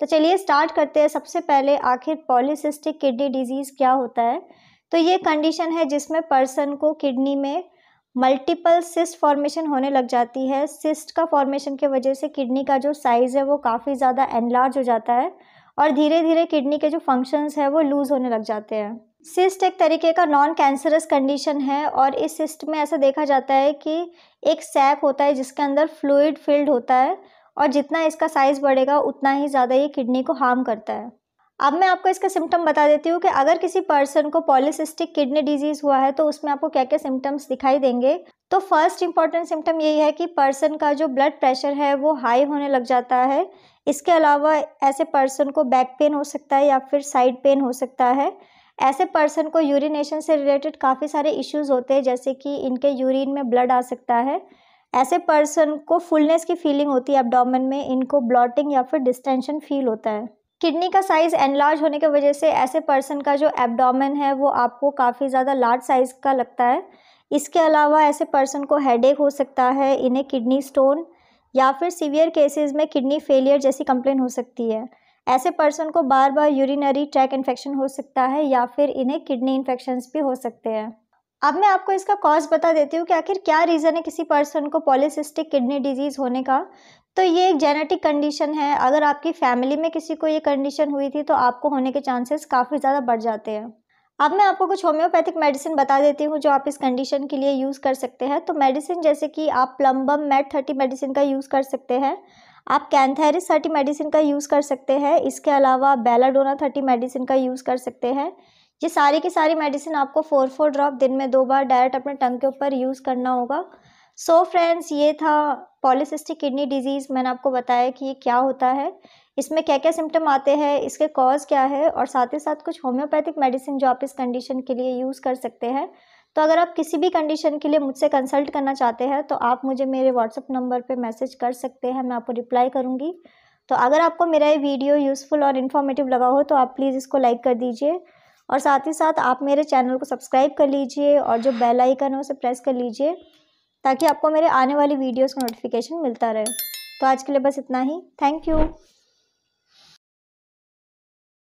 तो चलिए स्टार्ट करते हैं सबसे पहले आखिर पॉलीसिस्टिक किडनी डिजीज़ क्या होता है तो ये कंडीशन है जिसमें पर्सन को किडनी में मल्टीपल सिस्ट फॉर्मेशन होने लग जाती है सिस्ट का फॉर्मेशन के वजह से किडनी का जो साइज़ है वो काफ़ी ज़्यादा एनलार्ज हो जाता है और धीरे धीरे किडनी के जो फंक्शंस है वो लूज़ होने लग जाते हैं सिस्ट एक तरीके का नॉन कैंसरस कंडीशन है और इस सिस्ट में ऐसा देखा जाता है कि एक सैक होता है जिसके अंदर फ्लूड फिल्ड होता है और जितना इसका साइज़ बढ़ेगा उतना ही ज़्यादा ये किडनी को हार्म करता है अब मैं आपको इसका सिम्टम बता देती हूँ कि अगर किसी पर्सन को पॉलिसिस्टिक किडनी डिजीज़ हुआ है तो उसमें आपको क्या क्या सिम्टम्स दिखाई देंगे तो फर्स्ट इंपॉर्टेंट सिम्टम यही है कि पर्सन का जो ब्लड प्रेशर है वो हाई होने लग जाता है इसके अलावा ऐसे पर्सन को बैक पेन हो सकता है या फिर साइड पेन हो सकता है ऐसे पर्सन को यूरिनेशन से रिलेटेड काफ़ी सारे इश्यूज़ होते हैं जैसे कि इनके यूरिन में ब्लड आ सकता है ऐसे पर्सन को फुलनेस की फीलिंग होती है एबडोमेन में इनको ब्लॉटिंग या फिर डिस्टेंशन फील होता है किडनी का साइज़ एनलार्ज होने की वजह से ऐसे पर्सन का जो एबडोमेन है वो आपको काफ़ी ज़्यादा लार्ज साइज़ का लगता है इसके अलावा ऐसे पर्सन को हेडेक हो सकता है इन्हें किडनी स्टोन या फिर सीवियर केसेस में किडनी फेलियर जैसी कंप्लेन हो सकती है ऐसे पर्सन को बार बार यूरिनरी ट्रैक इन्फेक्शन हो सकता है या फिर इन्हें किडनी इन्फेक्शंस भी हो सकते हैं अब मैं आपको इसका कॉज बता देती हूँ कि आखिर क्या रीज़न है किसी पर्सन को पॉलिसिस्टिक किडनी डिजीज़ होने का तो ये एक जेनेटिक कंडीशन है अगर आपकी फैमिली में किसी को ये कंडीशन हुई थी तो आपको होने के चांसेस काफ़ी ज़्यादा बढ़ जाते हैं अब मैं आपको कुछ होम्योपैथिक मेडिसिन बता देती हूँ जो आप इस कंडीशन के लिए यूज़ कर सकते हैं तो मेडिसिन जैसे कि आप प्लम्बम मेट थर्टी मेडिसिन का यूज़ कर सकते हैं आप कैंथेरिस थर्टी मेडिसिन का यूज़ कर सकते हैं इसके अलावा बेलाडोना थर्टी मेडिसिन का यूज़ कर सकते हैं ये सारी की सारी मेडिसिन आपको फोर फोर ड्रॉप दिन में दो बार डायरेक्ट अपने टंग के ऊपर यूज़ करना होगा सो so फ्रेंड्स ये था पॉलिसिस्टिक किडनी डिजीज़ मैंने आपको बताया कि ये क्या होता है इसमें क्या क्या सिम्टम आते हैं इसके कॉज क्या है और साथ ही साथ कुछ होम्योपैथिक मेडिसिन जो आप इस कंडीशन के लिए यूज़ कर सकते हैं तो अगर आप किसी भी कंडीशन के लिए मुझसे कंसल्ट करना चाहते हैं तो आप मुझे मेरे व्हाट्सअप नंबर पर मैसेज कर सकते हैं मैं आपको रिप्लाई करूँगी तो अगर आपको मेरा ये वीडियो यूज़फुल और इन्फॉर्मेटिव लगा हो तो आप प्लीज़ इसको लाइक कर दीजिए और साथ ही साथ आप मेरे चैनल को सब्सक्राइब कर लीजिए और जो बेल आइकन है उसे प्रेस कर लीजिए ताकि आपको मेरे आने वाली वीडियोस का नोटिफिकेशन मिलता रहे तो आज के लिए बस इतना ही थैंक यू